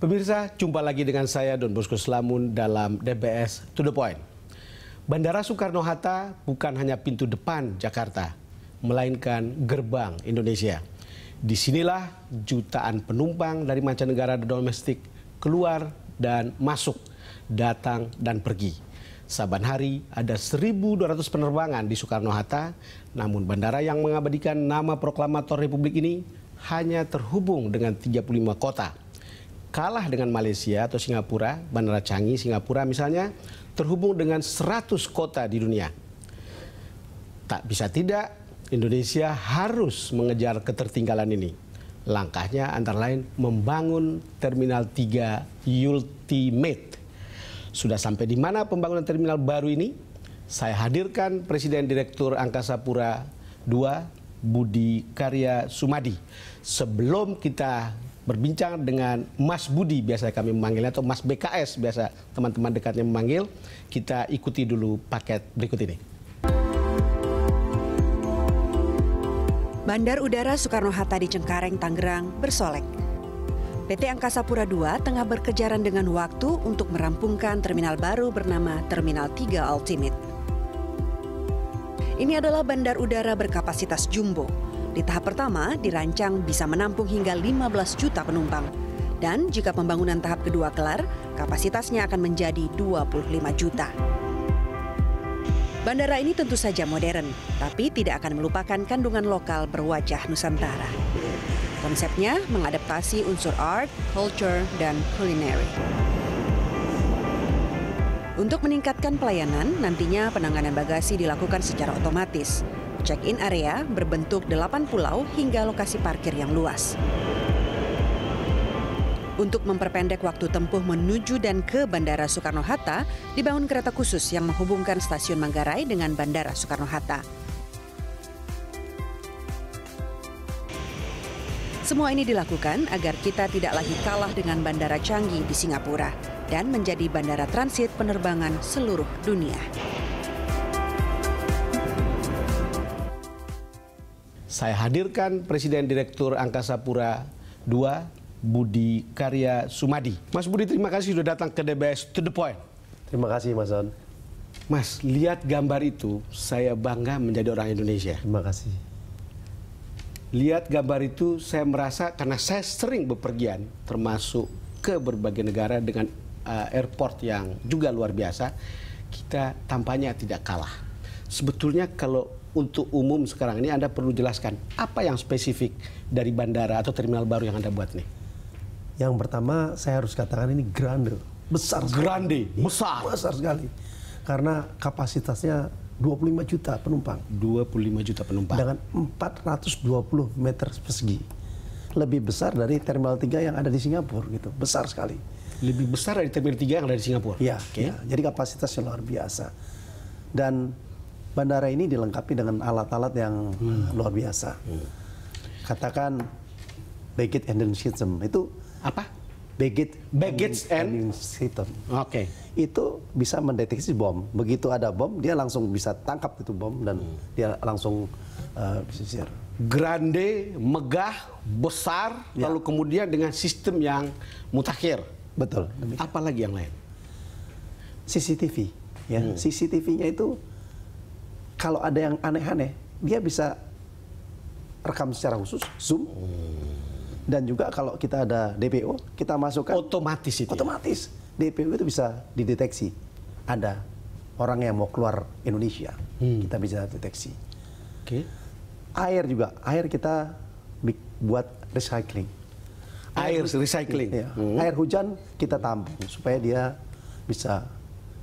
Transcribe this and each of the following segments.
Pemirsa, jumpa lagi dengan saya Don Bosco Slamun dalam DBS To The Point. Bandara Soekarno-Hatta bukan hanya pintu depan Jakarta, melainkan gerbang Indonesia. Disinilah jutaan penumpang dari mancanegara domestik keluar dan masuk, datang dan pergi. Saban hari ada 1.200 penerbangan di Soekarno-Hatta, namun bandara yang mengabadikan nama proklamator Republik ini hanya terhubung dengan 35 kota kalah dengan Malaysia atau Singapura, Bandara Canggih Singapura misalnya, terhubung dengan 100 kota di dunia. Tak bisa tidak, Indonesia harus mengejar ketertinggalan ini. Langkahnya antara lain membangun Terminal 3 Ultimate. Sudah sampai di mana pembangunan terminal baru ini? Saya hadirkan Presiden Direktur Angkasa Pura 2 Budi Karya Sumadi. Sebelum kita berbincang dengan Mas Budi biasa kami memanggilnya atau Mas BKS biasa teman-teman dekatnya memanggil. Kita ikuti dulu paket berikut ini. Bandar Udara Soekarno-Hatta di Cengkareng, Tangerang bersolek. PT Angkasa Pura II tengah berkejaran dengan waktu untuk merampungkan terminal baru bernama Terminal 3 Ultimate. Ini adalah bandar udara berkapasitas jumbo di tahap pertama, dirancang bisa menampung hingga 15 juta penumpang. Dan jika pembangunan tahap kedua kelar, kapasitasnya akan menjadi 25 juta. Bandara ini tentu saja modern, tapi tidak akan melupakan kandungan lokal berwajah Nusantara. Konsepnya mengadaptasi unsur art, culture, dan culinary. Untuk meningkatkan pelayanan, nantinya penanganan bagasi dilakukan secara otomatis. Check-in area berbentuk delapan pulau hingga lokasi parkir yang luas. Untuk memperpendek waktu tempuh menuju dan ke Bandara Soekarno-Hatta, dibangun kereta khusus yang menghubungkan stasiun Manggarai dengan Bandara Soekarno-Hatta. Semua ini dilakukan agar kita tidak lagi kalah dengan Bandara Canggih di Singapura dan menjadi bandara transit penerbangan seluruh dunia. saya hadirkan Presiden Direktur Angkasa Pura II, Budi Karya Sumadi. Mas Budi, terima kasih sudah datang ke DBS To The Point. Terima kasih, Mas Don. Mas, lihat gambar itu, saya bangga menjadi orang Indonesia. Terima kasih. Lihat gambar itu, saya merasa karena saya sering bepergian, termasuk ke berbagai negara dengan uh, airport yang juga luar biasa, kita tampaknya tidak kalah. Sebetulnya kalau untuk umum sekarang ini Anda perlu jelaskan apa yang spesifik dari bandara atau terminal baru yang Anda buat nih? Yang pertama saya harus katakan ini grande, besar. Grande, sekali. Iya, besar. Besar sekali. Karena kapasitasnya 25 juta penumpang. 25 juta penumpang. Dengan 420 meter persegi. Lebih besar dari Terminal 3 yang ada di Singapura gitu. Besar sekali. Lebih besar dari Terminal 3 yang ada di Singapura? Iya. Okay. Ya. Jadi kapasitasnya luar biasa. Dan bandara ini dilengkapi dengan alat-alat yang hmm. luar biasa. Hmm. Katakan baggage handling system itu apa? Baggage baggage handling system. Oke. Okay. Itu bisa mendeteksi bom. Begitu ada bom, dia langsung bisa tangkap itu bom dan hmm. dia langsung uh, Grande, megah, besar, ya. lalu kemudian dengan sistem yang mutakhir. Betul. Apalagi yang lain? CCTV. Ya, hmm. CCTV-nya itu kalau ada yang aneh-aneh, dia bisa rekam secara khusus, zoom. Hmm. Dan juga kalau kita ada DPO, kita masukkan otomatis itu. Ya? Otomatis. Ya? DPO itu bisa dideteksi. Ada orang yang mau keluar Indonesia, hmm. kita bisa deteksi. Oke. Okay. Air juga, air kita buat recycling. Air, air recycling. Ya. Hmm. Air hujan kita tampung supaya dia bisa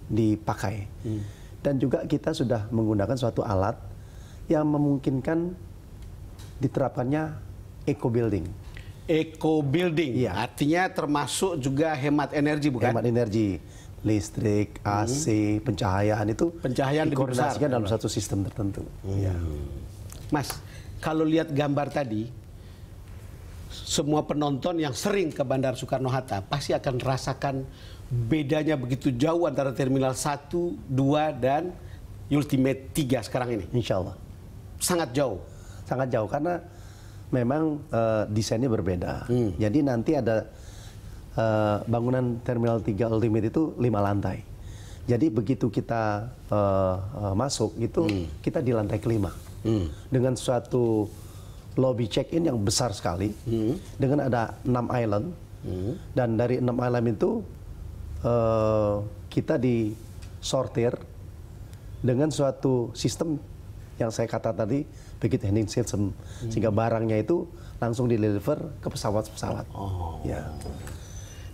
dipakai. Hmm dan juga kita sudah menggunakan suatu alat yang memungkinkan diterapkannya eco building. Eco building, ya. artinya termasuk juga hemat energi bukan? Hemat energi, listrik, AC, hmm. pencahayaan itu pencahayaan dikoordinasikan dalam satu sistem tertentu. Hmm. Ya. Mas, kalau lihat gambar tadi, semua penonton yang sering ke Bandar Soekarno-Hatta pasti akan rasakan bedanya begitu jauh antara Terminal 1, 2, dan Ultimate 3 sekarang ini. Insya Allah. Sangat jauh? Sangat jauh, karena memang uh, desainnya berbeda. Hmm. Jadi nanti ada uh, bangunan Terminal 3 Ultimate itu lima lantai. Jadi begitu kita uh, uh, masuk, itu hmm. kita di lantai kelima. Hmm. Dengan suatu lobby check-in yang besar sekali hmm. dengan ada enam island hmm. dan dari enam island itu uh, kita disortir dengan suatu sistem yang saya kata tadi begitu handling system hmm. sehingga barangnya itu langsung deliver ke pesawat-pesawat. Oh. Ya.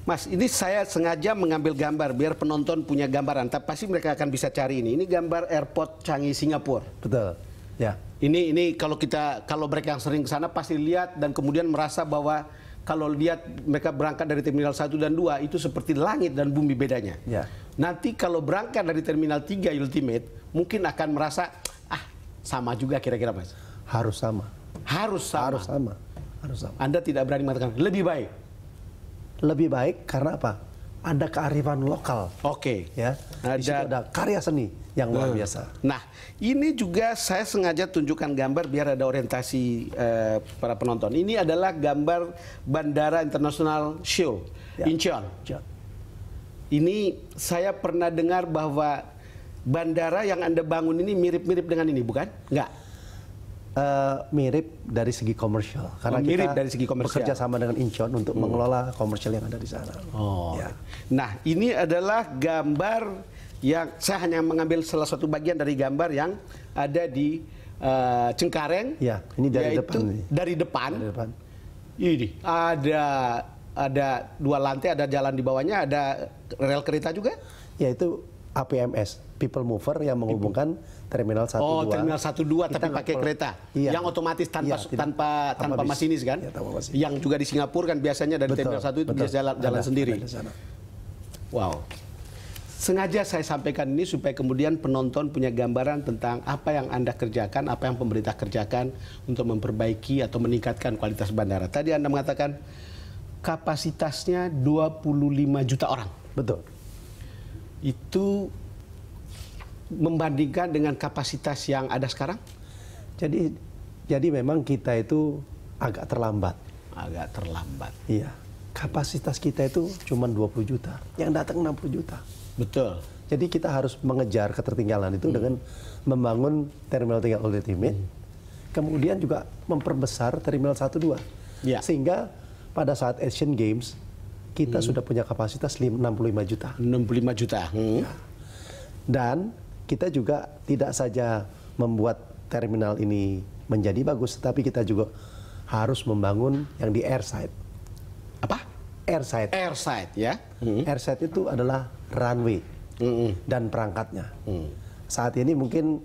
Mas, ini saya sengaja mengambil gambar biar penonton punya gambaran. Tapi pasti mereka akan bisa cari ini. Ini gambar airport Changi Singapura. Betul. Ya ini ini kalau kita kalau mereka yang sering ke sana pasti lihat dan kemudian merasa bahwa kalau lihat mereka berangkat dari terminal 1 dan 2 itu seperti langit dan bumi bedanya. Ya. Nanti kalau berangkat dari terminal 3 ultimate mungkin akan merasa ah sama juga kira-kira Mas. Harus sama. Harus sama. Harus sama. Harus sama. Anda tidak berani mengatakan lebih baik. Lebih baik karena apa? Ada kearifan lokal. Oke. Okay. Ya. Ada, ada karya seni yang luar nah. biasa. Nah, ini juga saya sengaja tunjukkan gambar biar ada orientasi eh, para penonton. Ini adalah gambar Bandara Internasional Seoul, ya. Incheon. Ini saya pernah dengar bahwa bandara yang Anda bangun ini mirip-mirip dengan ini, bukan? Enggak. Uh, eh, mirip dari segi komersial karena oh, mirip kita dari segi komersial. bekerja sama dengan Incheon untuk hmm. mengelola komersial yang ada di sana. Oh. Ya. Nah, ini adalah gambar yang saya hanya mengambil salah satu bagian dari gambar yang ada di uh, Cengkareng. Ya, ini dari depan. Ini. Dari depan. Dari depan. Ini ada ada dua lantai, ada jalan di bawahnya, ada rel kereta juga. Yaitu APMS, People Mover yang menghubungkan terminal satu Oh, terminal dua tapi pakai kereta. Iya. Yang otomatis tanpa iya, tidak, tanpa tanpa, bis. masinis kan? Ya, tanpa masinis. Yang juga di Singapura kan biasanya dari betul, terminal 1 itu betul, bisa jalan jalan ada, sendiri. Ada Wow. Sengaja saya sampaikan ini supaya kemudian penonton punya gambaran tentang apa yang Anda kerjakan, apa yang pemerintah kerjakan untuk memperbaiki atau meningkatkan kualitas bandara. Tadi Anda mengatakan kapasitasnya 25 juta orang. Betul. Itu membandingkan dengan kapasitas yang ada sekarang? Jadi jadi memang kita itu agak terlambat. Agak terlambat. Iya. Kapasitas kita itu cuma 20 juta, yang datang 60 juta. Betul. Jadi kita harus mengejar ketertinggalan itu hmm. dengan membangun terminal tiga ultimate, hmm. kemudian juga memperbesar terminal satu dua Ya. Sehingga pada saat Asian Games kita hmm. sudah punya kapasitas 65 juta. 65 juta. Hmm. Ya. Dan kita juga tidak saja membuat terminal ini menjadi bagus, tetapi kita juga harus membangun yang di airside. Apa? airside. Airside ya. Hmm. Airside itu adalah runway hmm. dan perangkatnya. Hmm. Saat ini mungkin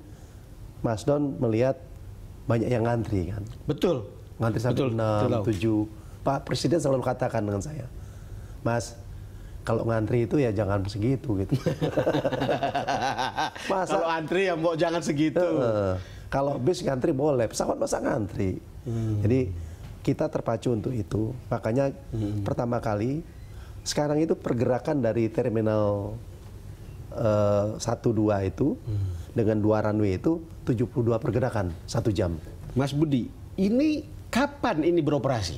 Mas Don melihat banyak yang ngantri kan. Betul. Ngantri sampai Betul. 6, Betul. 7. Pak Presiden selalu katakan dengan saya, Mas, kalau ngantri itu ya jangan segitu gitu. masa, kalau antri ya mau jangan segitu. Uh, kalau bis ngantri boleh, pesawat masa ngantri. Hmm. Jadi kita terpacu untuk itu. Makanya hmm. pertama kali sekarang itu pergerakan dari terminal eh, satu uh, dua itu hmm. dengan dua runway itu 72 pergerakan satu jam. Mas Budi, ini kapan ini beroperasi?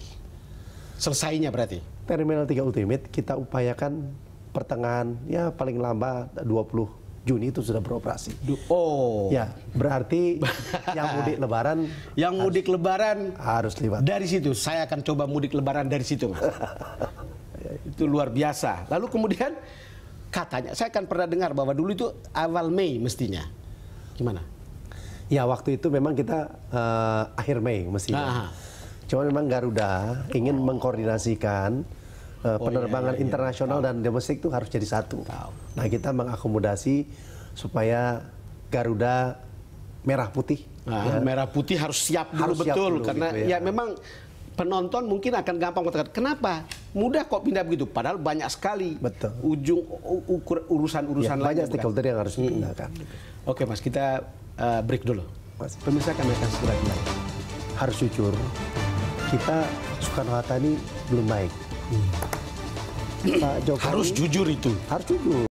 Selesainya berarti? Terminal 3 Ultimate kita upayakan pertengahan ya paling lambat 20 Juni itu sudah beroperasi. Oh. Ya, berarti yang mudik lebaran yang harus, mudik lebaran harus lewat. Dari situ saya akan coba mudik lebaran dari situ. Ya, itu luar biasa. Lalu kemudian katanya saya akan pernah dengar bahwa dulu itu awal Mei mestinya. Gimana? Ya, waktu itu memang kita uh, akhir Mei mestinya. Aha. Cuma memang Garuda ingin oh. mengkoordinasikan Eh, oh, penerbangan iya, iya, iya. internasional iya, dan domestik itu harus jadi satu. Tau. Nah kita mengakomodasi supaya Garuda merah putih. Nah, ya. Merah putih harus siap dulu harus betul siap dulu, karena gitu, ya. ya memang penonton mungkin akan gampang mengatakan kenapa mudah kok pindah begitu padahal banyak sekali betul. ujung urusan urusan ya, banyak stakeholder yang harus dipindahkan. Hmm. Oke mas kita uh, break dulu. Mas. Pemirsa kami akan segera kembali. Harus jujur kita Soekarno Hatta ini belum baik. Hmm. Pak Jokowi harus jujur itu. Harus jujur.